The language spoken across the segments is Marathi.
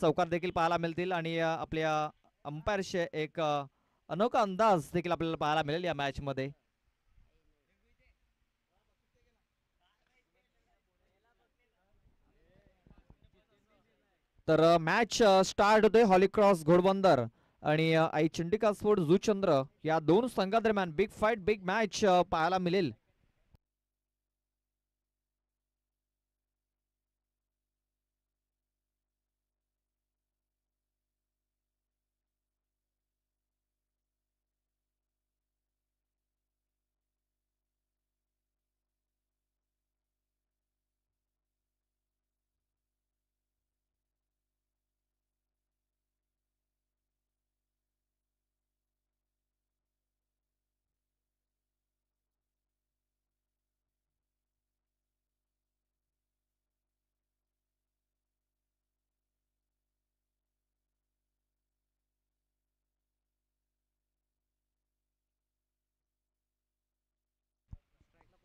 चौकार देखील पाहायला मिळतील आणि आपल्या अंपायरचे एक अनोखा अंदाज देखील आपल्याला पाहायला मिळेल या मॅच मध्ये तर मॅच स्टार्ट होते हॉलिक्रॉस घोडबंदर आणि आई चंडिका स्पोर्ट जुचंद्र या दोन संघादरम्यान बिग फाईट बिग मॅच पाहायला मिळेल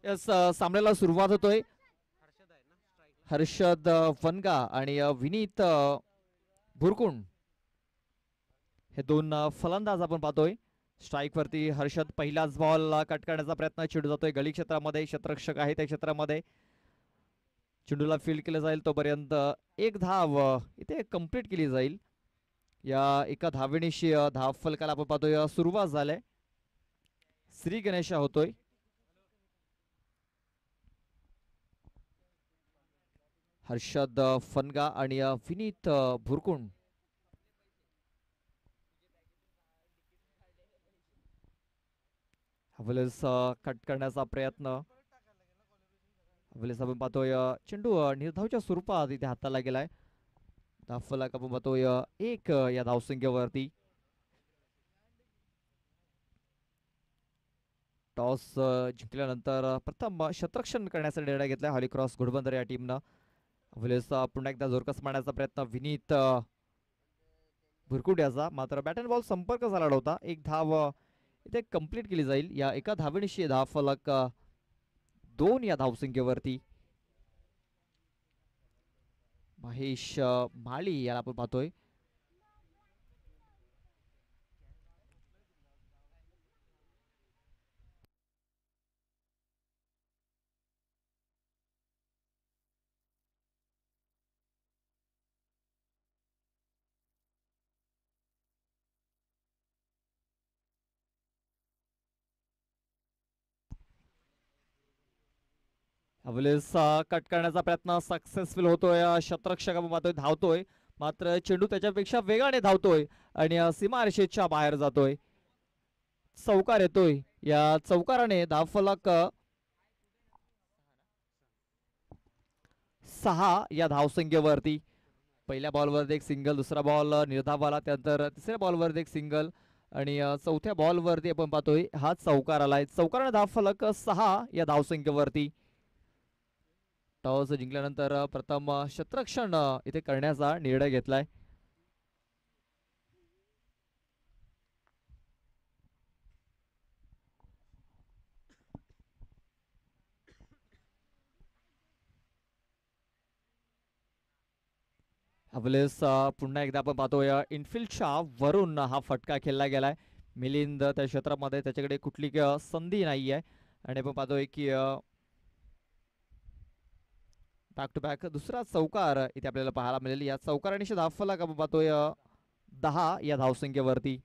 Uh, सामन्याला सुरुवात होतोय हर्षद फनगा uh, आणि uh, विनीत भुरकुंड हे दोन फलंदाज आपण पाहतोय स्ट्राईक वरती हर्षद पहिलाच बॉल कट करण्याचा प्रयत्न चेंडू जातोय गली क्षेत्रामध्ये क्षेत्रक्षक आहे त्या क्षेत्रामध्ये चेंडूला फील्ड केलं जाईल तोपर्यंत एक धाव इथे कंप्लीट केली जाईल या एका धाविणीशी धाव फलकाला आपण पाहतोय सुरुवात झालंय श्री गणेश होतोय हर्षद फनगा आणि विनीत भुरकुंड हवलेस कट करण्याचा प्रयत्न हवलेस आपण पाहतोय चेंडू निर्धावच्या स्वरूपात इथे हाताला गेलाय आपण पाहतोय एक या धावसंख्येवरती टॉस जिंकल्यानंतर प्रथम शत्रक्षण करण्याचा निर्णय घेतला हॉली क्रॉस घोडबंदर या टीमनं पुन्हा एकदा जोरकस मारण्याचा प्रयत्न विनीत भुरकुट याचा मात्र बॅट अँड बॉल संपर्क झाला नव्हता एक धाव इथे कंप्लीट केली जाईल या एका धावेनिशी धाव फलक दोन या धावसंख्येवरती महेश माळी याला आपण पाहतोय अवलेस कट करण्याचा प्रयत्न सक्सेसफुल होतोय शतरक्षकामध्ये धावतोय मात्र चेंडू त्याच्यापेक्षा वेगाने धावतोय आणि सीमारेषेच्या बाहेर जातोय चौकार येतोय या चौकाराने धावफलक सहा या धावसंख्येवरती पहिल्या बॉलवरती एक सिंगल दुसरा बॉल निर्धाव आला त्यानंतर तिसऱ्या बॉलवरती एक सिंगल आणि चौथ्या बॉलवरती आपण पाहतोय हा चौकार आलाय चौकाराने धावफलक सहा या धावसंख्येवरती टॉस जिंकल्यानंतर प्रथम क्षेत्रक्षण इथे करण्याचा निर्णय घेतलाय आपलेस पुन्हा एकदा आपण पाहतोय इनफिल्डच्या वरून हा फटका खेळला गेलाय मिलिंद त्या क्षेत्रामध्ये त्याच्याकडे कुठली संधी नाही आहे आणि आपण पाहतोय की बॅक टू बॅक दुसरा चौकार इथे आपल्याला पाहायला मिळेल या चौकाराने धाव फलक बाबा पाहतोय दहा या धावसंख्येवरती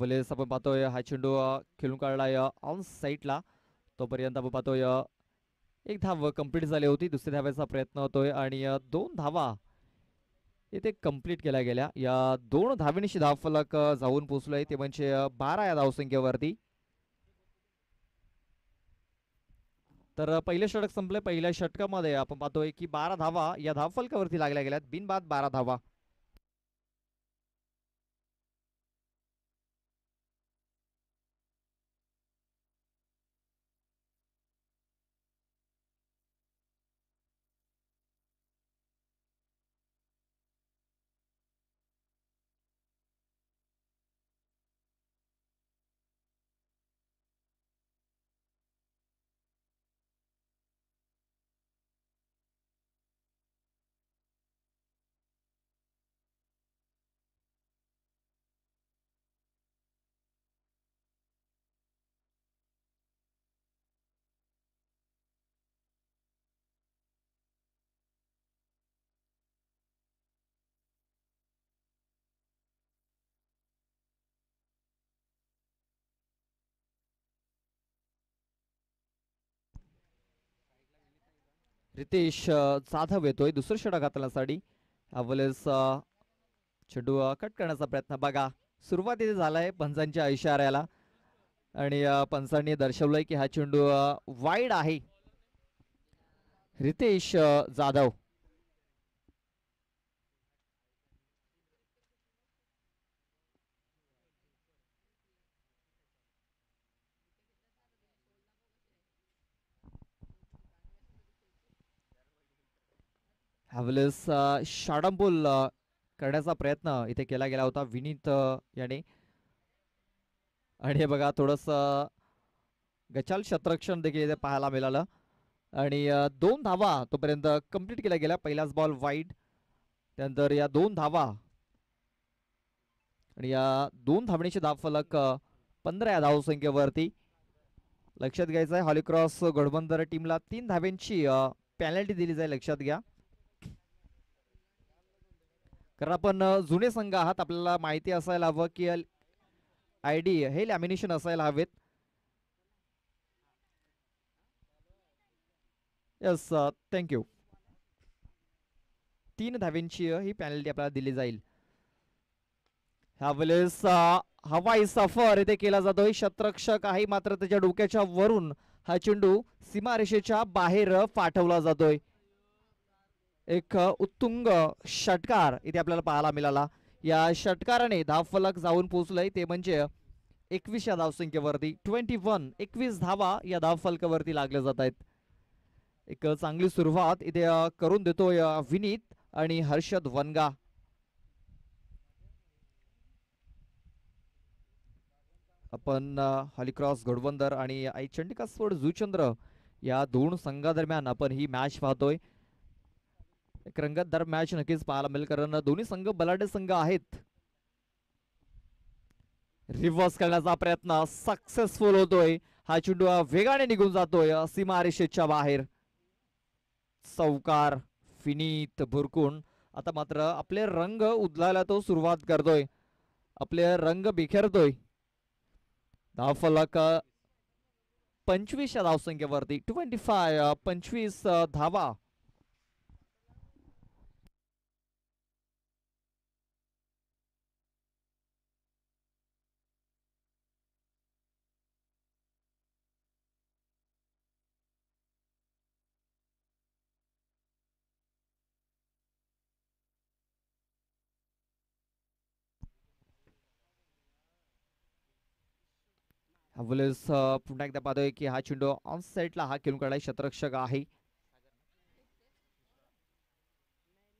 वलेस आपण पाहतोय हा चेंडू खेळून काढलाय ऑन साईटला तोपर्यंत आपण पाहतोय एक धाव कंप्लीट झाली होती दुसऱ्या धाव्याचा प्रयत्न होतोय आणि दोन धावा इथे कंप्लीट केल्या गेल्या या दोन धावींशी धाव फलक जाऊन पोचलो ते म्हणजे बारा या धावसंख्येवरती तर पहिले षटक संपले पहिल्या षटकामध्ये आपण पाहतोय की बारा धावा या धावफलकावरती लागल्या गेल्यात बिनबाद बारा धावा रितेश जाधव येतोय दुसरं षटक साड़ी, अवलेस चेंडू कट करण्याचा प्रयत्न बघा इथे झालाय पंचांच्या इशाऱ्याला आणि पंचांनी दर्शवलंय की हा चेंडू वाईड आहे रितेश जाधव हॅव्हलेस शाडंबोल करण्याचा प्रयत्न इथे केला गेला होता विनीत याने आणि हे बघा थोडस गचाल क्षेत्रक्षण देखील इथे पाहायला मिळालं आणि दोन धावा तोपर्यंत कंप्लीट केल्या गेल्या पहिलाच बॉल वाईट त्यानंतर या दोन धावा आणि या दोन धावणीचे धाव फलक पंधरा या धावसंख्येवरती लक्षात घ्यायचं आहे हॉलिक्रॉस घडबंदर टीमला तीन धाव्यांची पॅनल्टी दिली जाईल लक्षात घ्या कारण आपण जुने संघ आहात आपल्याला माहिती असायला हवं की आय डी हे लॅमिनेशन असायला हवेत यस थँक्यू तीन धावेंची ही पॅनल्टी आपल्याला दिली जाईल ह्यावेळेस हवाई सफर इथे केला जातोय शतरक्षक आहे मात्र त्याच्या डोक्याच्या वरून हा चेंडू सीमारेषेच्या बाहेर पाठवला जातोय एक उत्तुंग षटकार इथे आपल्याला पाहायला मिळाला या षटकाराने फलक जाऊन पोहोचलंय ते म्हणजे एकवीस या धावसंख्येवरती ट्वेंटी वन एकवीस धावा या फलकावरती लागले जात आहेत एक चांगली सुरुवात इथे करून देतो विनीत आणि हर्षद वनगा आपण हॉलिक्रॉस घोडवंदर आणि आई चंडिका स्पोर्ट जुचंद्र या दोन संघादरम्यान आपण ही मॅच पाहतोय एक रंगतदार मॅच नक्कीच पाहायला मिळेल कारण दोन्ही संघ बलाढ्य संघ आहेत रिव्हर्स करण्याचा प्रयत्न सक्सेसफुल होतोय हा चेंडू वेगाने निघून जातोय सीमा रेषेच्या बाहेर चौकार फिनीत भुरकून आता मात्र आपले रंग उदलायला तो सुरुवात करतोय आपले रंग बिखेरतोय धावफलक पंचवीसच्या या धावसंख्येवरती ट्वेंटी फाय पंचवीस धावा Uh, पुन्हा एकदा पाहतोय की हा चेंडू ऑन साईडला हा खेळून काढला शतरक्षक आहे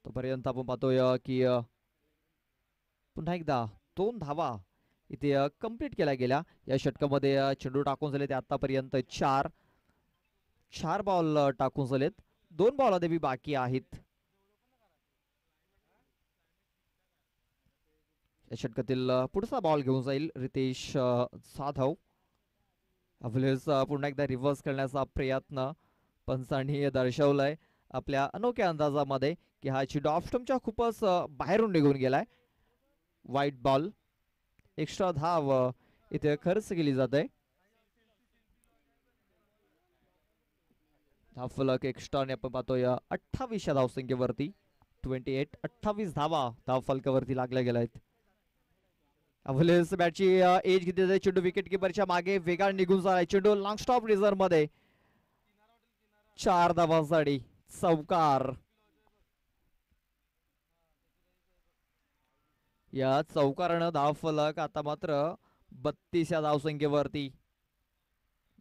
तोपर्यंत आपण पाहतोय uh, की uh, पुन्हा एकदा दोन धावा इथे कंप्लीट केल्या गेल्या या षटकामध्ये चेंडू टाकून झाले ते आतापर्यंत चार चार बॉल टाकून झालेत दोन बॉल देवी बाकी आहेत या षटकातील पुढचा बॉल घेऊन जाईल रितेश जाधव आपलेच पुन्हा एकदा रिव्हर्स करण्याचा प्रयत्न पंचांनी दर्शवलाय आपल्या अनोख्या अंदाजामध्ये की हा चिडो ऑफस्टमच्या खूपच बाहेरून निघून गेलाय व्हाईट बॉल एक्स्ट्रा धाव इथे खर्च केली जाते धाव फलक एक्स्ट्रा आपण पाहतोय अठ्ठावीसच्या धावसंख्येवरती ट्वेंटी एट अठ्ठावीस धावा धाव फलकावरती लागल्या गेल्या आहेत बॅटची एज घेतली जाते चेंडू विकेट किपरच्या मागे वेगाळ निघून जाणार चेंडू लॉंग स्टॉप रिझर्व्ह मध्ये चार धावांसाठी चौकार या चौकारानं धाव फलक आता मात्र बत्तीस या धावसंख्येवरती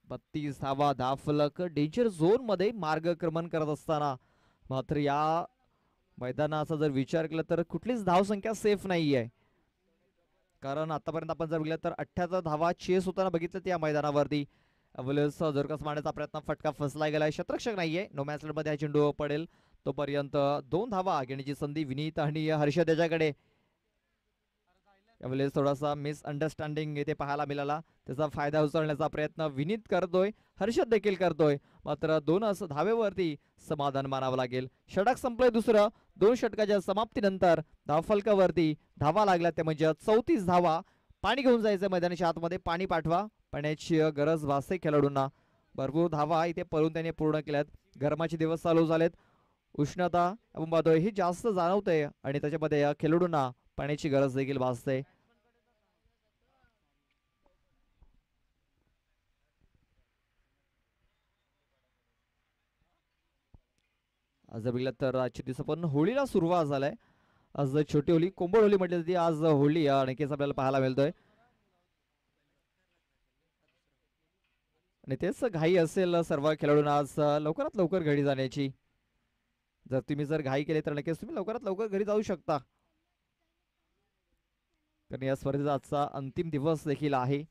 बत्तीस धावा धाव फलक डेंजर झोन मध्ये मार्गक्रमण करत असताना मात्र या मैदानाचा जर विचार केला तर कुठलीच धावसंख्या सेफ नाही आहे कारण आतापर्यंत आपण जर बघितलं तर अठ्ठ्याचा धावा चेस होताना बघितलं त्या मैदानावरती अवलेसचा जरकस मारण्याचा प्रयत्न फटका फसला गेलाय आहे शतरक्षक नाहीये नोमॅसलमध्ये हा चेंडू पडेल तोपर्यंत दोन धावा घेण्याची संधी विनीत आणि हर्षद याच्याकडे यावेळेस थोडासा मिसअंडरस्टँडिंग इथे पाहायला मिळाला त्याचा फायदा उचलण्याचा प्रयत्न विनीत करतोय हर्षद देखील करतोय मात्र दोन असं धावेवरती समाधान मानावं लागेल षटक संपलंय दुसरं दोन षटकाच्या समाप्तीनंतर धावफलकावरती धावा लागला ते म्हणजे चौतीस धावा पाणी घेऊन जायचं मैदानाच्या आतमध्ये पाणी पाठवा पाण्याची गरज भासते खेळाडूंना भरपूर धावा इथे पळून त्यांनी पूर्ण केल्यात गरमाचे दिवस चालू झालेत उष्णता बादळ ही जास्त जाणवते आणि त्याच्यामध्ये या खेळाडूंना पाण्याची गरज देखील भासते आज बघितलं तर आजच्या पण होळीला सुरुवात झालाय आज छोटी होळी कोंबड होळी म्हटली जाते आज होळी आणि नक्कीच आपल्याला पाहायला मिळतोय आणि तेच घाई असेल सर्व खेळाडूंना आज लवकरात लवकर घरी जाण्याची जर तुम्ही जर घाई केली तर नक्कीच तुम्ही लवकरात लवकर घरी जाऊ शकता कारण या स्पर्धेचा आजचा अंतिम दिवस देखील आहे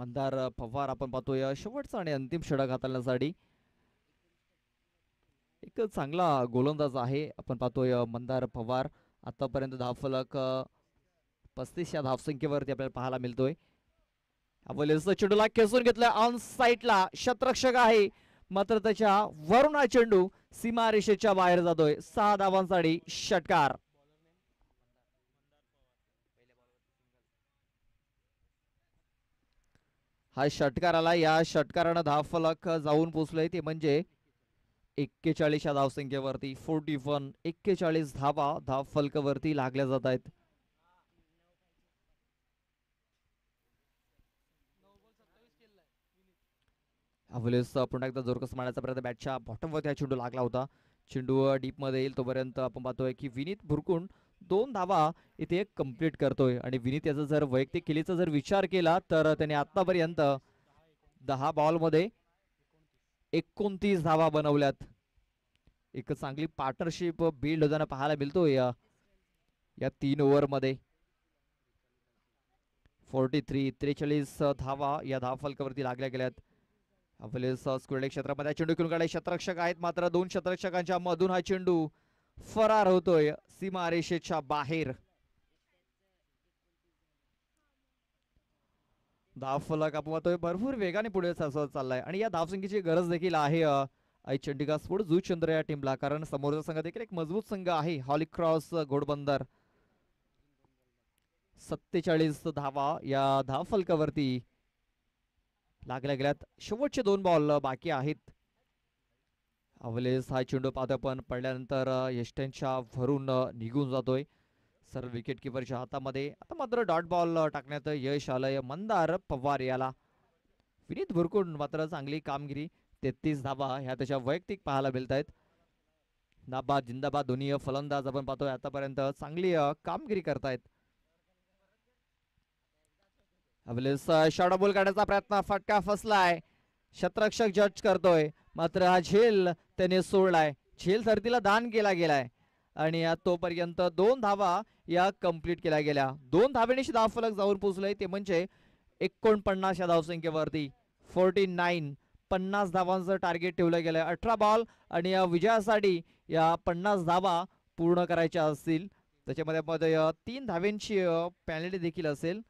मंदार पवार आपण पाहतोय शेवटचा आणि अंतिम षडा हाताळण्यासाठी एक चांगला गोलंदाज आहे आपण पाहतोय मंदार पवार आतापर्यंत फलक पस्तीस या धावसंख्येवरती आपल्याला पाहायला मिळतोय अवलेसचा चेंडूला खेचून घेतला ऑन साईटला शतरक्षक आहे मात्र त्याच्या वरुणा चेंडू सीमारेषेच्या बाहेर जातोय सहा धावांसाठी षटकार हा षटकार आला या षटकारानं धाव फलक जाऊन पोचलोय ते म्हणजे एक्केचाळीस या धावसंख्येवरती फोर्टी वन एक्केचाळीस धावा धाव वरती लागल्या जात आहेत पुन्हा एकदा जोरकस मारण्याचा प्रयत्न बॅटच्या बॉटमवरती हा चेंडू लागला होता चेंडू डीप मध्ये येईल तोपर्यंत आपण पाहतोय की विनीत भुरकून दोन धावा इथे कम्प्लीट करतोय आणि विनीत याचा जर वैयक्तिक खेळीचा जर विचार केला तर त्याने आतापर्यंत दहा बॉलमध्ये एकोणतीस धावा बनवल्यात एक चांगली पार्टनरशिप बिल्ड होताना पाहायला मिळतो या या तीन ओव्हरमध्ये फोर्टी थ्री त्रेचाळीस धावा या धाव फलकावरती लागल्या गेल्यात आपले स्क्वेडे क्षेत्रामध्ये चेंडू खेळून काढले शतरक्षक आहेत मात्र दोन शतरक्षकांच्या मधून हा चेंडू फरार होतोय सीमारेषेच्या बाहेर धावफलक आपण भरपूर वेगाने पुढे सरसवत चाललाय आणि या धावसंख्येची गरज देखील आहे आई चंडिका स्फोट जुचंद्र या टीमला कारण समोरचा संघ देखील एक मजबूत संघ आहे हॉलिक्रॉस घोडबंदर सत्तेचाळीस धावा या धावफलकावरती लागल्या गेल्यात शेवटचे दोन बॉल बाकी आहेत अवलेस हा चेंडू पाहतो पण पडल्यानंतर यष्ट्यांच्या भरून निघून जातोय सर विकेट किपरच्या हातामध्ये आता मात्र डॉट बॉल टाकण्यात यश आलंय मंदार पवार याला विनीत भुरकुंड मात्र चांगली कामगिरी तेहतीस धाबा ह्या त्याच्या वैयक्तिक पाहायला मिळत आहेत नाबाद जिंदाबाद दोन्ही फलंदाज आपण पाहतोय आतापर्यंत चांगली कामगिरी करतायत अवलेस शॉर्ट बॉल काढण्याचा प्रयत्न फटका फसलाय शतरक्षक जज करतोय मात्र हा झेल त्याने सोडलाय झेल सरतीला दान केला गेलाय आणि या तोपर्यंत दोन धावा या कंप्लीट केल्या गेल्या दोन धाव्यांशी धाव फलक जाऊन पोचले ते म्हणजे एकोणपन्नास या धावसंख्येवरती फोर्टी नाईन पन्नास धावांचं टार्गेट ठेवलं गेलंय अठरा बॉल आणि या विजयासाठी या पन्नास धावा पूर्ण करायच्या असतील त्याच्यामध्ये तीन धावेंची पॅनल्टी देखील असेल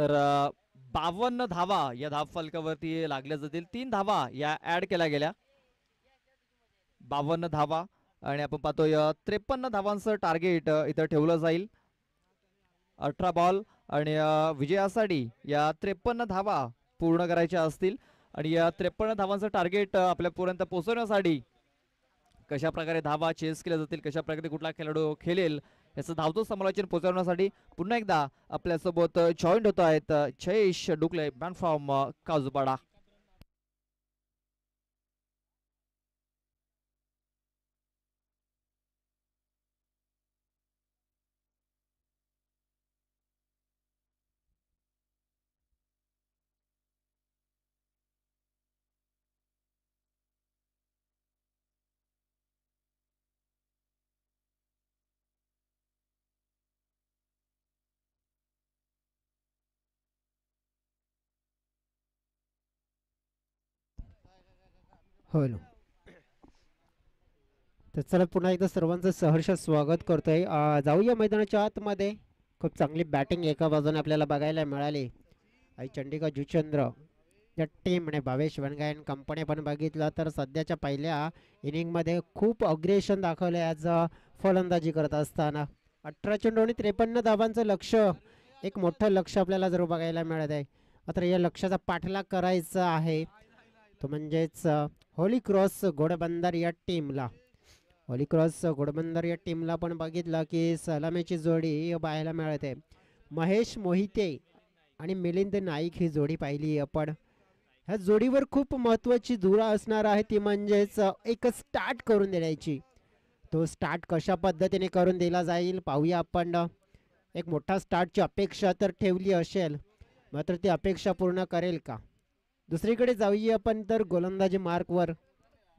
तर बावन्न धावा या फलकावरती लागल्या जातील तीन धावा या ऍड केल्या गेल्या बावन्न धावा आणि आपण पाहतोय त्रेपन्न धावांचं टार्गेट इथं ठेवलं जाईल अठरा बॉल आणि विजयासाठी या त्रेपन्न धावा पूर्ण करायच्या असतील आणि या त्रेपन्न धावांचं टार्गेट आपल्यापर्यंत पोहोचवण्यासाठी कशा प्रकारे धावा चेस केल्या जातील कशा प्रकारे कुठला खेळाडू खेळेल याचं धावतो समालोचन पोहोचवण्यासाठी पुन्हा एकदा आपल्यासोबत जॉईंट होत आहेत जयेश डुकले बॅन फ्रॉम काजूपाडा हॅलो तर चला पुन्हा एकदा सर्वांचं सहर्ष स्वागत करतोय जाऊया मैदानाच्या आतमध्ये खूप चांगली बॅटिंग एका बाजूने आपल्याला बघायला मिळाली आई चंडिका जुचंद्र या टीमने भावेश वनगायन कंपनी पण बघितलं तर सध्याच्या पहिल्या इनिंगमध्ये खूप अग्रेशन दाखवलं आज फलंदाजी करत असताना अठरा आणि त्रेपन्न धाबांचं लक्ष एक मोठं लक्ष आपल्याला जरूर बघायला मिळत आहे मात्र या लक्षाचा पाठलाग करायचा आहे तो म्हणजेच होली क्रॉस घोडबंदर या टीमला होली क्रॉस घोडबंदर या टीमला पण बघितलं की सलामीची जोडी पाहायला मिळते महेश मोहिते आणि मिलिंद नाईक ही जोडी पाहिली आपण ह्या जोडीवर खूप महत्वाची दुरा असणार आहे ती म्हणजेच एक स्टार्ट करून देण्याची तो स्टार्ट कशा पद्धतीने करून दिला जाईल पाहूया आपण एक मोठा स्टार्टची अपेक्षा तर ठेवली असेल मात्र ती अपेक्षा पूर्ण करेल का दुसरीकडे जाऊया आपण तर गोलंदाजी मार्कवर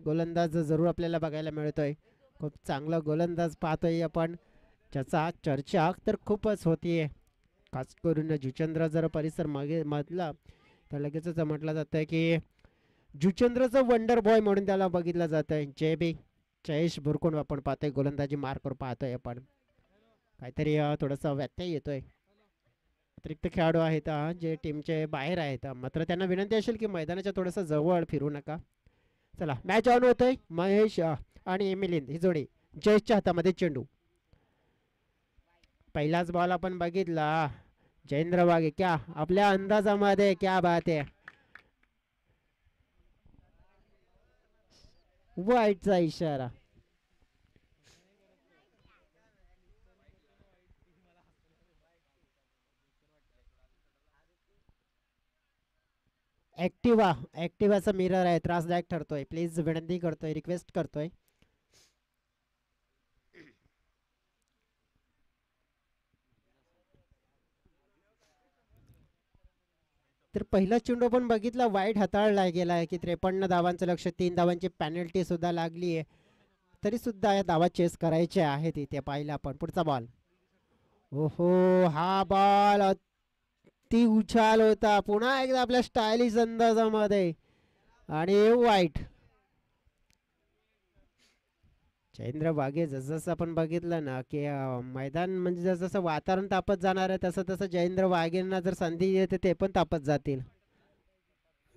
गोलंदाज जरूर आपल्याला बघायला मिळतोय खूप चांगला गोलंदाज पाहतोय आपण ज्याचा चर्चा तर खूपच होतीये खास करून जुचंद्र जर परिसर मागे म्हटला तर लगेचच म्हटलं जातं आहे की जुचंद्रचं वंडर बॉय म्हणून त्याला बघितलं जातं आहे जय बी जयेश भुरकोंड आपण पाहतोय गोलंदाजी मार्कवर पाहतोय आपण काहीतरी थोडंसं व्यत्यय येतोय अतिरिक्त खेळाडू आहेत जे टीमचे बाहेर आहेत मात्र त्यांना विनंती असेल की मैदानाच्या थोडंसं जवळ फिरू नका चला मॅच ऑन होतोय महेश आणि मिलिंद ही जोडी जयेशच्या हातामध्ये चेंडू पहिलाच बॉल आपण बघितला जयेंद्र वाघे क्या आपल्या अंदाजामध्ये क्या बात आहे वाईटचा इशारा ॲक्टिवा ॲक्टिवाचा मिरर आहे त्रासदायक ठरतोय प्लीज विनंती करतोय रिक्वेस्ट करतोय तर पहिला चेंडू पण बघितला वाईट हाताळला गेला आहे की त्रेपन्न धावांचं लक्ष तीन धावांची पॅनल्टी सुद्धा लागली आहे तरी सुद्धा या धावा चेस करायचे आहेत इथे पाहिलं आपण पुढचा बॉल ओहो हा बॉल किती उछाल होता पुन्हा एकदा आपल्या स्टायलिश अंदाजामध्ये आणि वाईट चैंद्र बागे जसं आपण बघितलं ना की मैदान म्हणजे जसं वातावरण तापत जाणार आहे तसं तसं जयेंद्र वाघेंना जर संधी येते ते पण तापत जातील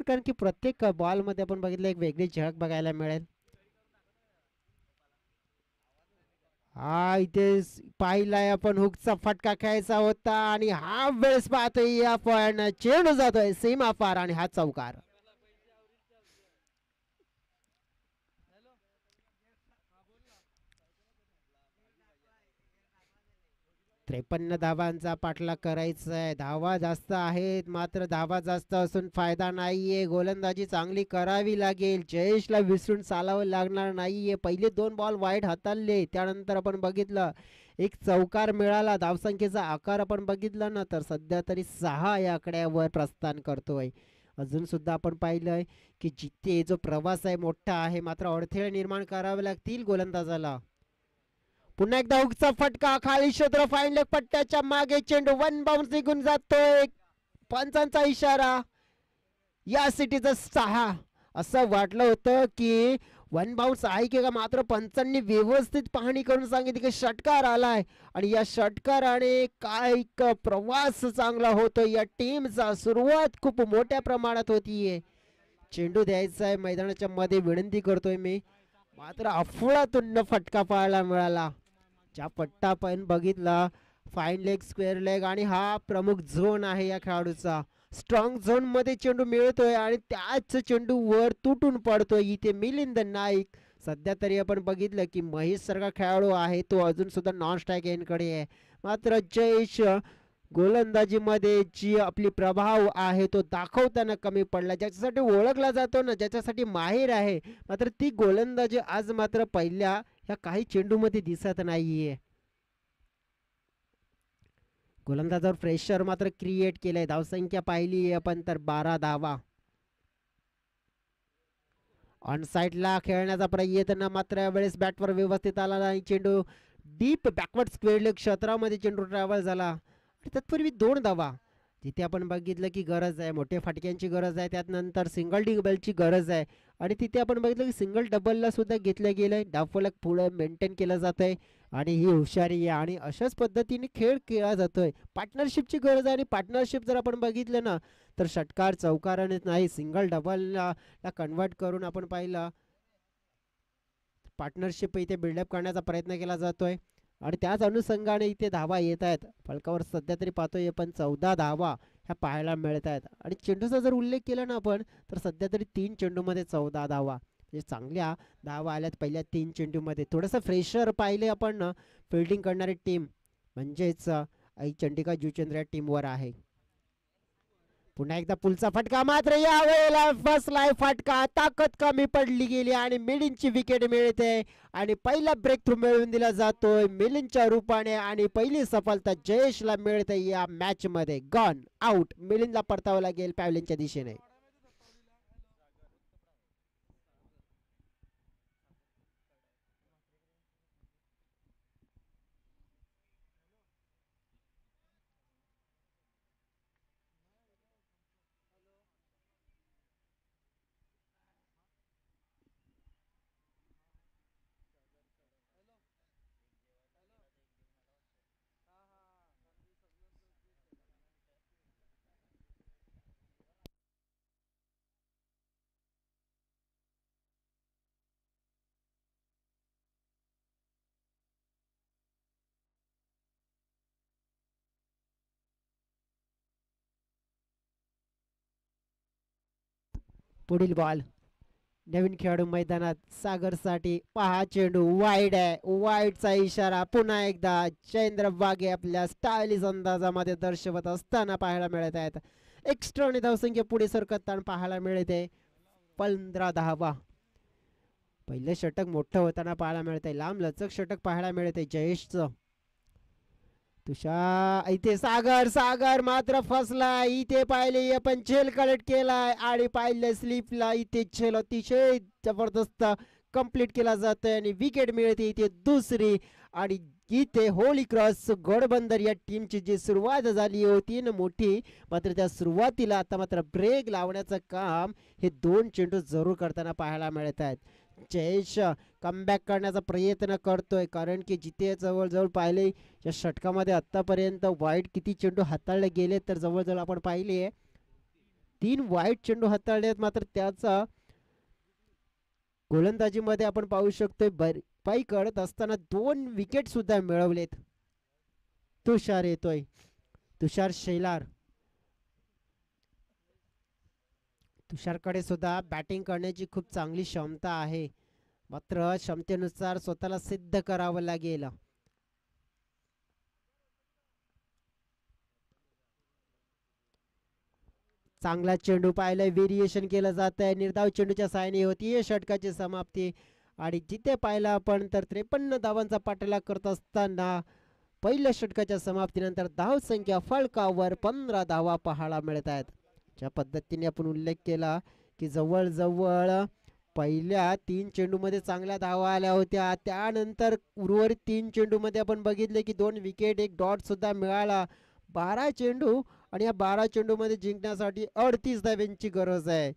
कारण की प्रत्येक बॉलमध्ये आपण बघितलं एक वेगळी झळक बघायला मिळेल हा इथे पाहिलाय आपण हुकचा फटका खेळायचा होता आणि हा वेळेस पाहतोय या पॉईंट चेंडू जातोय सीमा पार आणि हा चौकार त्रेपन्न धावांचा पाठलाग करायचा आहे धावा जास्त आहेत मात्र धावा जास्त असून फायदा नाही आहे गोलंदाजी चांगली करावी लागेल जयेशला विसरून चालावं लागणार नाही आहे पहिले दोन बॉल वाईट हाताळले त्यानंतर आपण बघितलं एक चौकार मिळाला धावसंख्येचा आकार आपण बघितला ना तर सध्या तरी सहा या आकड्यावर प्रस्थान करतोय अजूनसुद्धा आपण पाहिलंय की जिथे जो प्रवास आहे मोठा आहे मात्र अडथळे निर्माण करावे लागतील गोलंदाजाला पुन्हा एकदा उगचा फटका खाली क्षेत्र फाईन लेग पट्ट्याच्या मागे चेंडू वन बाउन्स निघून जातोय पंचांचा इशारा या सिटीचं सहा असं वाटलं होतं की वन बाउन्स आहे की का मात्र पंचांनी व्यवस्थित पाहणी करून सांगितली की षटकार आलाय आणि या षटकाराने काय प्रवास चांगला होतो या टीमचा सुरुवात खूप मोठ्या प्रमाणात होतीये चेंडू द्यायचा आहे मैदानाच्या मध्ये विनंती करतोय मी मात्र अफुळातून फटका पाहायला मिळाला ज्या पट्टा पण बघितला फाईन लेग स्क्वेअर लेग आणि हा प्रमुख झोन आहे या खेळाडूचा स्ट्रॉंग झोन मध्ये चेंडू मिळतोय आणि त्याच चेंडू वर तुटून पडतोय इथे मिलिंद नाईक सध्या तरी आपण बघितलं की महेश सारखा खेळाडू आहे तो अजून सुद्धा नॉन स्ट्राईक कडे आहे मात्र जयेश गोलंदाजीमध्ये जी आपली प्रभाव आहे तो दाखवताना कमी पडला ज्याच्यासाठी ओळखला जातो ना ज्याच्यासाठी माहीर आहे मात्र ती गोलंदाजी आज मात्र पहिल्या या काही चेंडूमध्ये दिसत नाहीये गोलंदाजावर प्रेशर मात्र क्रिएट केलंय धावसंख्या पाहिली आहे आपण तर बारा धावा ऑन साईडला खेळण्याचा प्रयत्न मात्र यावेळेस बॅटवर व्यवस्थित आला नाही चेंडू डीप बॅकवर्ड स्क्वेअर क्षेत्रामध्ये चेंडू ट्रॅव्हल झाला तत्पूर्वी दोन दवा जिथे आपण बघितलं की गरज आहे मोठ्या फाटक्यांची गरज आहे त्यानंतर सिंगल डिबलची गरज आहे आणि तिथे आपण बघितलं की सिंगल डबलला सुद्धा घेतलं गेलं आहे डाफोलक पुढं मेंटेन केलं जात आहे आणि ही हुशारी आहे आणि अशाच पद्धतीने खेळ खेळला जातो आहे पार्टनरशिपची गरज आहे आणि पार्टनरशिप जर आपण बघितलं ना तर षटकार चौकाराने नाही सिंगल डबलला कन्वर्ट करून आपण पाहिलं पार्टनरशिप इथे बिल्डअप करण्याचा प्रयत्न केला जातोय आणि त्याच अनुषंगाने इथे धावा येत आहेत फलकावर सध्या तरी पाहतोय पण चौदा धावा ह्या पाहायला मिळत आहेत आणि चेंडूचा जर उल्लेख केला ना आपण तर सध्या तरी तीन चेंडूमध्ये चौदा धावा म्हणजे चांगल्या धावा आल्यात पहिल्या तीन चेंडूमध्ये थोडंसं फ्रेशर पाहिले आपण ना फिल्डिंग करणारी टीम म्हणजेच आई चंडिका जुचंद्र या टीमवर आहे पुन्हा एकदा पुलचा फटका मात्र या वेळेला लाईफ फटका ताकद कमी पडली गेली आणि मिलिंदची विकेट मिळते आणि पहिला ब्रेक थ्रू मिळवून दिला जातोय मिलिंदच्या रूपाने आणि पहिली सफलता जयेशला मिळते या मॅच मध्ये गन आउट मिलिंदला परतावं लागेल पॅवलिनच्या दिशेने पुढील बॉल नवीन खेळाडू मैदानात सागर साठी पहा चेंडू वाईड आहे वाईडचा इशारा पुन्हा एकदा चैंद्र वाघे आपल्या स्टायलिश अंदाजामध्ये दर्शवत असताना पाहायला मिळत आहेत एक्स्ट्राने धावसंख्या पुढे सरकताना पाहायला मिळते पंधरा दहावा पहिलं षटक मोठं होताना पाहायला मिळत आहे लांब लचक षटक पाहायला आहे जयेशचं तुषार इथे सागर सागर मात्र फसला इथे पाहिले आपण झेल कलेक्ट केलाय आणि पाहिले स्लीपला इथे झेल अतिशय जबरदस्त कंप्लीट केला जातोय आणि विकेट मिळते इथे दुसरी आणि इथे होली क्रॉस गोडबंदर या टीमची जी सुरुवात झाली होती ना मोठी मात्र त्या सुरुवातीला आता मात्र ब्रेक लावण्याचं काम हे दोन चेंडू जरूर करताना पाहायला मिळत आहेत जयेश कमबॅक करण्याचा प्रयत्न करतोय कारण की जिथे जवळजवळ पाहिले या षटकामध्ये आतापर्यंत वाईट किती चेंडू हाताळले गेले तर जवळजवळ आपण पाहिले तीन वाईट चेंडू हाताळले आहेत मात्र त्याचा गोलंदाजीमध्ये आपण पाहू शकतोय बरपाई करत असताना दोन विकेट सुद्धा मिळवलेत तुषार येतोय तुषार शेलार तुषारकडे सुद्धा बॅटिंग करण्याची खूप चांगली क्षमता आहे मात्र क्षमतेनुसार स्वतःला सिद्ध करावं लागेल चांगला चेंडू पाहायला व्हेरिएशन केलं जात आहे निर्धाव चेंडूच्या साहाय्याने होती षटकाची समाप्ती आणि जिथे पाहिलं आपण तर त्रेपन्न धावांचा पाठलाग करत असताना पहिल्या षटकाच्या समाप्तीनंतर धाव संख्या फळकावर पंधरा धावा पाहायला मिळत आहेत ज्या पद्धतीने आपण उल्लेख केला की जवळजवळ पहिल्या तीन चेंडूमध्ये चांगल्या धावा आल्या होत्या त्यानंतर उर्वरित तीन चेंडूमध्ये आपण बघितले की दोन विकेट एक डॉट सुद्धा मिळाला बारा चेंडू आणि या बारा चेंडूमध्ये जिंकण्यासाठी अडतीस धाव्यांची गरज आहे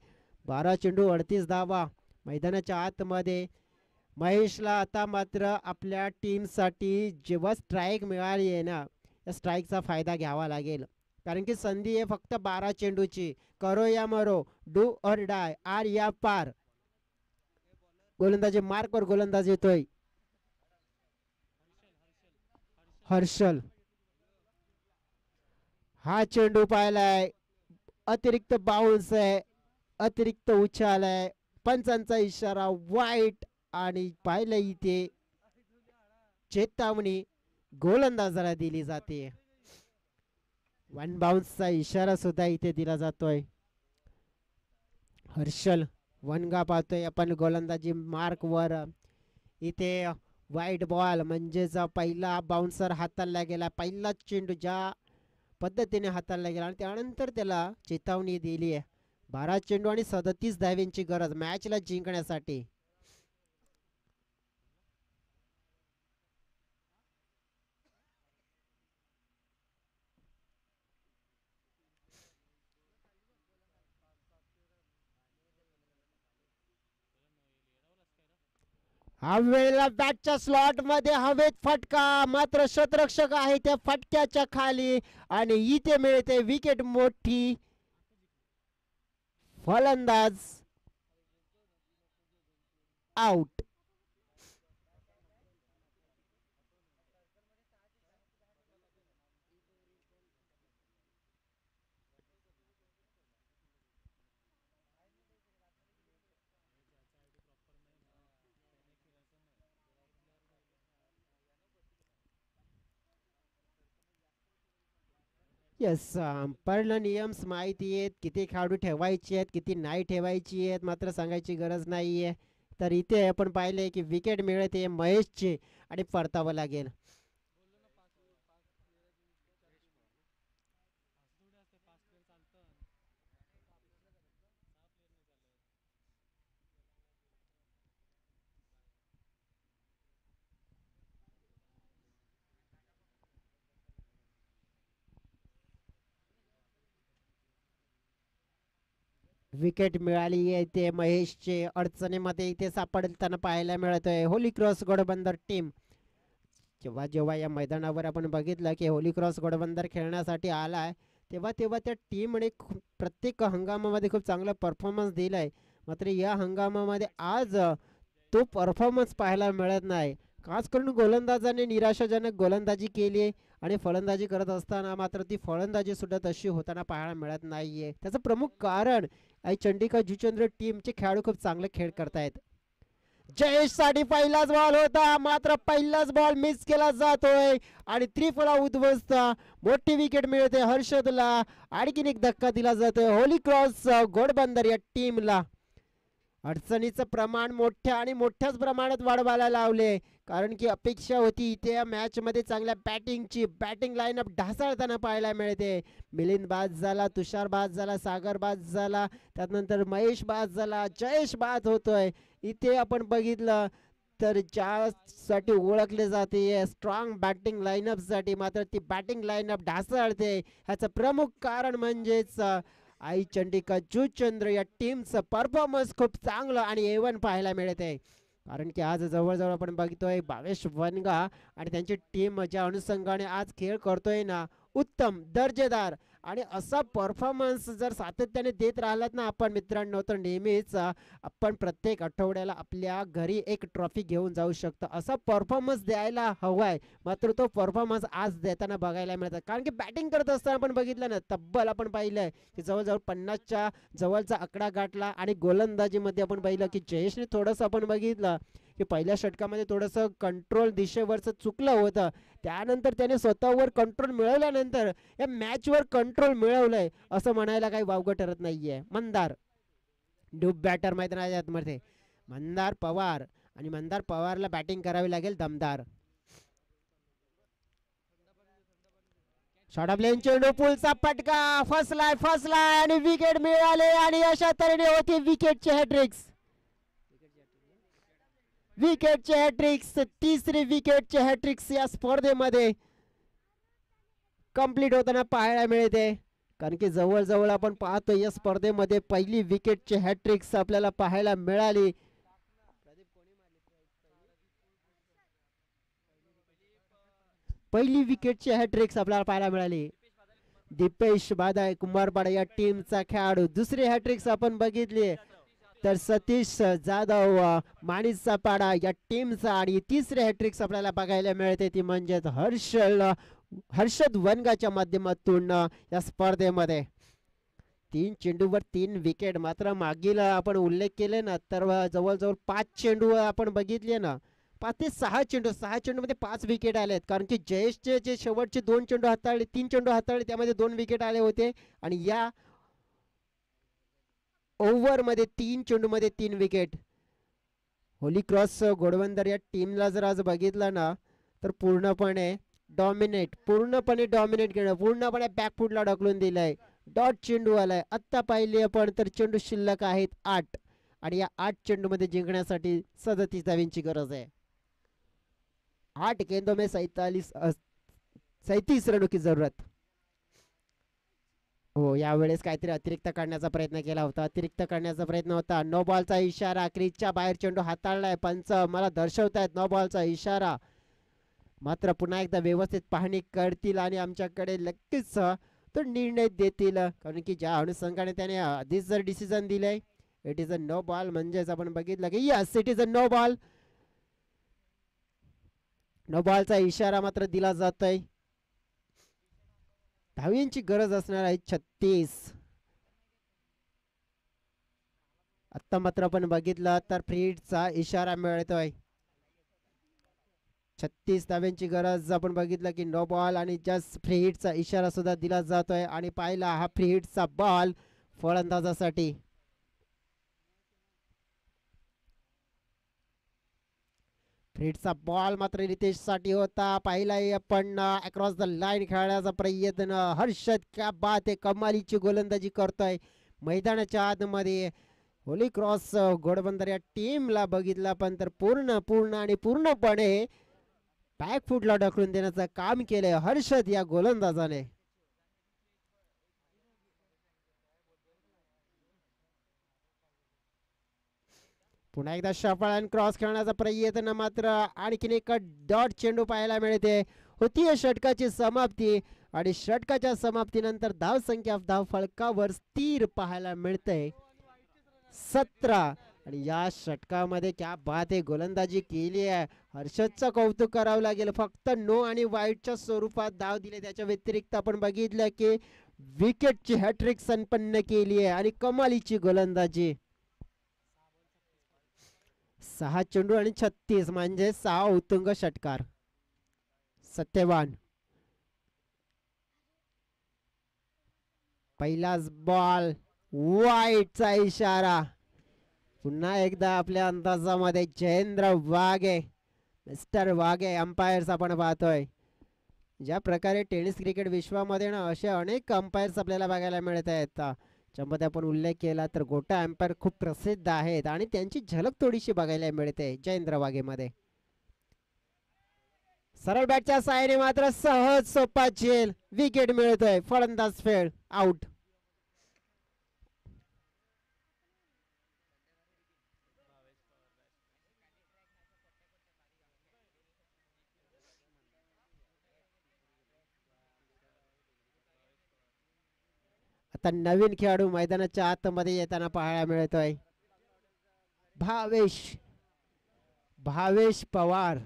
बारा चेंडू अडतीस धावा मैदानाच्या आतमध्ये महेशला आता मात्र आपल्या टीमसाठी जेव्हा स्ट्राईक मिळाली आहे ना या स्ट्राईकचा फायदा घ्यावा लागेल कारण की संधी आहे फक्त बारा चेंडूची करो या मरो डू ऑर डाय आर या पार गोलंदाजी मार्कवर गोलंदाज येतोय हर्षल हा चेंडू पाहिलाय अतिरिक्त बाउन्स आहे अतिरिक्त उछाल आहे पंचांचा इशारा वाईट आणि पाहिलं इथे चेतावणी गोलंदाजाला दिली जाते वन बाउन्सचा इशारा सुद्धा इथे दिला जातोय हर्षल वनगा पाहतोय आपण गोलंदाजी मार्कवर इथे वाईट बॉल म्हणजेच पहिला बाउन्सर हाताळला गेला पहिला चेंडू ज्या पद्धतीने हाताळला गेला आणि त्यानंतर त्याला चेतावणी दिली आहे बारा चेंडू आणि सदतीस दहावींची गरज मॅचला जिंकण्यासाठी हवेला बॅटच्या स्लॉट मध्ये हवेत फटका मात्र शतरक्षक आहे त्या फटक्याच्या खाली आणि इथे मिळते विकेट मोठी फलंदाज आउट येस संपर्ण नियम्स माहिती आहेत किती खाडू ठेवायचे आहेत किती नाही ठेवायची आहेत मात्र सांगायची गरज नाही आहे तर इथे आपण पाहिले की विकेट मिळते महेशची आणि परतावं लागेल विकेट मिळाली आहे ते महेशचे अडचणीमध्ये इथे सापडताना पाहायला मिळत आहे होली क्रॉस गोडबंदर टीम जेव्हा जेव्हा या मैदानावर आपण बघितलं की होली क्रॉस गोडबंदर खेळण्यासाठी आला आहे तेव्हा तेव्हा त्या टीमने खूप प्रत्येक हंगामामध्ये खूप चांगला परफॉर्मन्स दिला आहे मात्र या हंगामामध्ये आज तो परफॉर्मन्स पाहायला मिळत नाही खास करून गोलंदाजाने निराशाजनक गोलंदाजी केली आहे आणि फलंदाजी करत असताना मात्र ती फलंदाजी सुद्धा तशी होताना पाहायला मिळत नाही आहे त्याचं प्रमुख कारण आई चंडिका जुचंद्र टीमचे खेळाडू खूप चांगले खेळ करतायत जयेश साठी पहिलाच बॉल होता मात्र पहिलाच बॉल मिस केला जातोय आणि त्रिफळा उद्ध्वस्त मोठी विकेट मिळते हर्षदला आणखीन एक धक्का दिला जातोय होली क्रॉस घोडबंदर या टीमला अडचणीचं प्रमाण मोठ्या आणि मोठ्याच प्रमाणात वाढवायला लावले कारण की अपेक्षा होती इथे या मॅचमध्ये चांगल्या बॅटिंगची बॅटिंग अप ढासाळताना पाहायला मिळते मिलिंद बाद झाला तुषार बाद झाला सागर बाद झाला त्यानंतर महेश बाद झाला जयेश बाद होतोय इथे आपण बघितलं तर ज्यासाठी ओळखले जाते स्ट्रॉंग बॅटिंग लाईनअपसाठी मात्र ती बॅटिंग लाईनअप ढासळते ह्याचं प्रमुख कारण म्हणजेच आई चंडिका जुचंद्र या टीमचं परफॉर्मन्स खूप चांगलं आणि एवन पाहायला मिळते कारण की आज जवळजवळ आपण बघितोय भावेश वनगा आणि त्यांची टीम ज्या अनुषंगाने आज खेळ करतोय ना उत्तम दर्जेदार आणि असा परफॉर्मन्स जर सातत्याने देत राहिलात ना आपण मित्रांनो तर नेहमीच आपण प्रत्येक आठवड्याला आपल्या घरी एक ट्रॉफी घेऊन जाऊ शकतो असा परफॉर्मन्स द्यायला हवा आहे मात्र तो परफॉर्मन्स आज देताना बघायला मिळतात कारण की बॅटिंग करत असताना आपण बघितलं ना तब्बल आपण पाहिलंय की जवळजवळ पन्नासच्या जवळचा आकडा गाठला आणि गोलंदाजीमध्ये आपण पाहिलं की जयेशने थोडंसं आपण बघितलं की पहिल्या षटकामध्ये थोडंसं कंट्रोल दिशेवरचं चुकलं होतं त्यानंतर त्याने स्वतःवर कंट्रोल मिळवल्यानंतर या मॅचवर कंट्रोल मिळवलंय असं म्हणायला काही वावगं ठरत नाहीये मंदार डूब बॅटर मध्ये मंदार पवार आणि मंदार पवारला बॅटिंग करावी लागेल दमदार लेन चेंडू पुलचा पटका फसलाय फसलाय आणि विकेट मिळाले आणि अशा तऱ्हेने होती विकेटची हॅट्रिक्स विकेटचे हॅट्रिक्स तिसरी विकेटचे हॅट्रिक्स या स्पर्धेमध्ये कंप्लीट होताना पाहायला मिळते कारण की जवळजवळ आपण पाहतो या स्पर्धेमध्ये पहिली विकेटचे हॅट्रिक्स आपल्याला पाहायला मिळाली पहिली विकेटची हॅट्रिक्स आपल्याला पाहायला मिळाली दीपेश बादाय कुंभारपाडा या टीमचा खेळाडू दुसरी हॅट्रिक्स आपण बघितली तर सतीश जाधव माणिस सापाडा या टीमचा आणि तिसरे हॅट्रिक्स आपल्याला बघायला मिळते ती म्हणजेच हर्षल हर्षद वनगाच्या माध्यमातून या स्पर्धेमध्ये तीन चेंडूवर तीन विकेट मात्र मागील आपण उल्लेख केले ना तर जवळजवळ पाच चेंडू आपण बघितले ना पाच ते सहा चेंडू सहा चेंडूमध्ये पाच विकेट आले कारण की जयेशचे जे शेवटचे दोन चेंडू हाताळले तीन चेंडू हाताळले त्यामध्ये दोन विकेट आले होते आणि या ओव्हरमध्ये तीन चेंडूमध्ये तीन विकेट होली क्रॉस घोडवंदर या टीमला जर आज बघितलं ना तर पूर्णपणे डॉमिनेट पूर्णपणे डॉमिनेट केलं पूर्णपणे बॅकफुटला ढकलून दिलंय डॉट चेंडू आलाय आत्ता पाहिले आपण तर चेंडू शिल्लक आहेत आठ आणि या आठ चेंडूमध्ये जिंकण्यासाठी सदतीस धावींची गरज आहे आठ गेंदों मे सैतालीस सैतीस रनों की जरूरत हो यावेळेस काहीतरी अतिरिक्त करण्याचा प्रयत्न केला होता अतिरिक्त करण्याचा प्रयत्न होता नो बॉलचा इशारा क्रीजच्या बाहेर चेंडू हाताळलाय पंच मला दर्शवतायत नो बॉलचा इशारा मात्र पुन्हा एकदा व्यवस्थित पाहणी करतील आणि आमच्याकडे नक्कीच तो निर्णय देतील कारण की ज्या अनुषंगाने त्याने आधीच जर डिसिजन दिले it is a no ball म्हणजेच आपण बघितलं की yes it is a no ball no बॉलचा इशारा मात्र दिला जातोय धावींची गरज असणार आहे छत्तीस आता मात्र आपण बघितलं तर फ्रीडचा इशारा मिळतोय छत्तीस धाव्यांची गरज आपण बघितलं की नो बॉल आणि जस्ट फ्री हिटचा इशारा सुद्धा दिला जातोय आणि पाहिला हा फ्री हिटचा बॉल फळंदाजासाठी फ्रीटचा बॉल मात्र साठी होता पाहिला आपण अक्रॉस द लाईन खेळण्याचा प्रयत्न हर्षद क्या बात आहे कमालीची गोलंदाजी करतोय मैदानाच्या आतमध्ये होली क्रॉस घोडबंदर या टीमला बघितला पण तर पूर्ण पूर्ण आणि पूर्णपणे बॅकफूटला ढकलून देण्याचं काम केलंय हर्षद या गोलंदाजाने पुन्हा एकदा शफळ आणि क्रॉस खेळण्याचा प्रयत्न मात्र आणखीन एक डॉट चेंडू पाहायला मिळते होती षटकाची समाप्ती आणि षटकाच्या समाप्तीनंतर धाव संख्या धाव फळकावर स्थिर पाहायला मिळते सतरा आणि या षटकामध्ये क्या बात आहे गोलंदाजी केली आहे हर्षदचं कौतुक करावं लागेल फक्त नो आणि वाईटच्या स्वरूपात धाव दिले त्याच्या व्यतिरिक्त आपण बघितलं की विकेटची हॅट्रिक संपन्न केली आहे आणि कमालीची गोलंदाजी सहा चेंडू आणि छत्तीस म्हणजे सहा उत्तुंग षटकार सत्यवान पहिलाच बॉल वाईटचा इशारा पुन्हा एकदा आपल्या अंदाजामध्ये जयेंद्र वाघे मिस्टर वाघे अंपायर्स आपण पाहतोय ज्या प्रकारे टेनिस क्रिकेट विश्वामध्ये ना असे अनेक अंपायर्स आपल्याला बघायला मिळत आहेत ज्यामध्ये आपण उल्लेख केला तर गोटा अँपायर खूप प्रसिद्ध आहेत आणि त्यांची झलक थोडीशी बघायला मिळते जयेंद्र वागेमध्ये सरळ बॅटच्या साहाय्याने मात्र सहज सोपा झेल विकेट मिळतोय फलंदाज फेळ आउट आता नवीन खेळाडू मैदानाच्या आतमध्ये येताना पाहायला मिळतोय भावेश भावेश पवार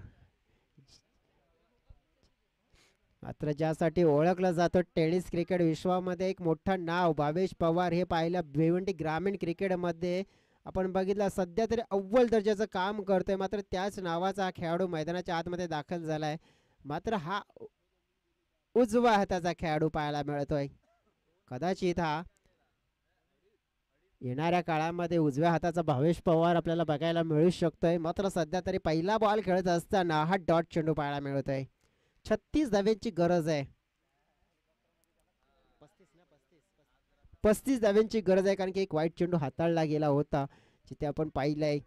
मात्र ज्यासाठी ओळखला जातो टेनिस क्रिकेट विश्वामध्ये एक मोठं नाव भावेश पवार हे पाहिलं भिवंडी ग्रामीण क्रिकेटमध्ये आपण बघितलं सध्या तरी अव्वल दर्जाचं काम करतोय मात्र त्याच नावाचा हा खेळाडू मैदानाच्या आतमध्ये दाखल झालाय मात्र हा उजवा हाताचा खेळाडू पाहायला मिळतोय कदाचित हा येणाऱ्या काळामध्ये उजव्या हाताचा भावेश पवार आपल्याला बघायला मिळू शकतोय मात्र सध्या तरी पहिला बॉल खेळत असताना हा डॉट चेंडू पाहायला मिळतोय छत्तीस धाव्यांची गरज आहे पस्तीस धाव्यांची गरज आहे कारण की एक वाईट चेंडू हाताळला गेला होता जिथे आपण पाहिलंय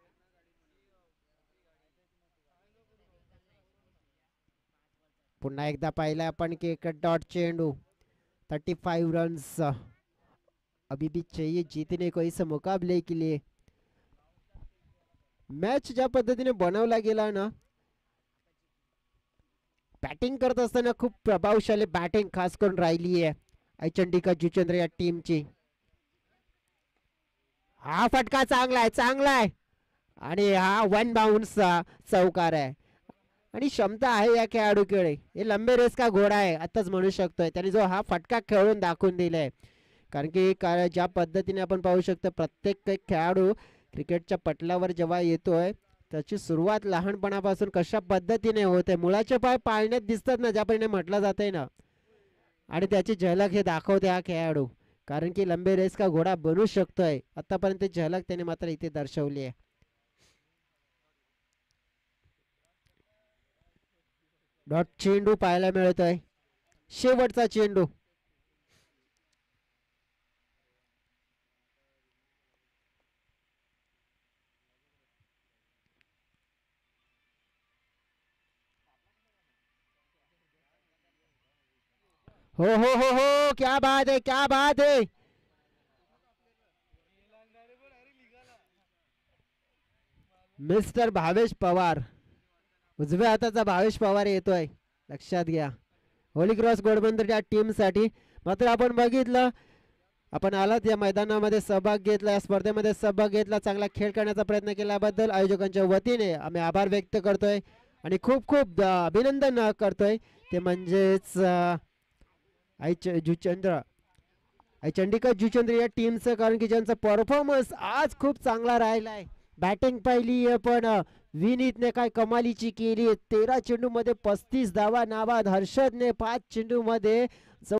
पुन्हा एकदा पाहिलं आपण की एक डॉट चेंडू थर्टी फाइव रन्स अभी भी चाहिए जीतने को इस मुकाबले के लिए मैच ज्या पद्धतीने बनवला गेला ना बॅटिंग करत असताना खूप प्रभावशाली बॅटिंग खास करून राहिली आहे चंडिका जुचंद्र या टीमची हा फटका चांगला आहे चांगला आहे आणि हा वन बाउन्सचा चौकार आहे आणि क्षमता आहे या खेळाडूकडे हे लंबे रेस का घोडा आहे आत्ताच म्हणू शकतोय त्याने जो हा फटका खेळून दाखवून दिला आहे कारण की ज्या पद्धतीने आपण पाहू शकतो प्रत्येक खेळाडू क्रिकेटच्या पटलावर जेव्हा येतोय त्याची सुरुवात लहानपणापासून कशा पद्धतीने होते मुळाचे पाय पाळण्यात दिसतात ना ज्यापणे म्हटलं जात आहे ना आणि त्याची झलक हे दाखवते हा खेळाडू कारण की लंबे रेस का घोडा बनू शकतोय आतापर्यंत झलक त्याने मात्र इथे दर्शवली आहे डॉट चेंडू पाहायला मिळत आहे शेवटचा चेंडू हो हो हो हो क्या बात है क्या बात है मिस्टर भावेश पवार उजव्या हाताचा भावेश पवार येतोय लक्षात घ्या होली क्रॉस गोडबंदर या साठी मात्र आपण बघितलं आपण आलात या मैदानामध्ये सहभाग घेतला या स्पर्धेमध्ये सहभाग घेतला चांगला खेळ करण्याचा प्रयत्न केल्याबद्दल आयोजकांच्या वतीने आम्ही आभार व्यक्त करतोय आणि खूप खूप अभिनंदन करतोय ते म्हणजेच आई जुचंद्र आई चंडिका जुचंद्र या टीमचं कारण की ज्यांचा परफॉर्मन्स आज खूप चांगला राहिला आहे बॅटिंग पाहिली पण विनीतने काय कमालीची केली तेरा चेंडूमध्ये पस्तीस धावा नाबाद हर्षदने पाच चेंडूमध्ये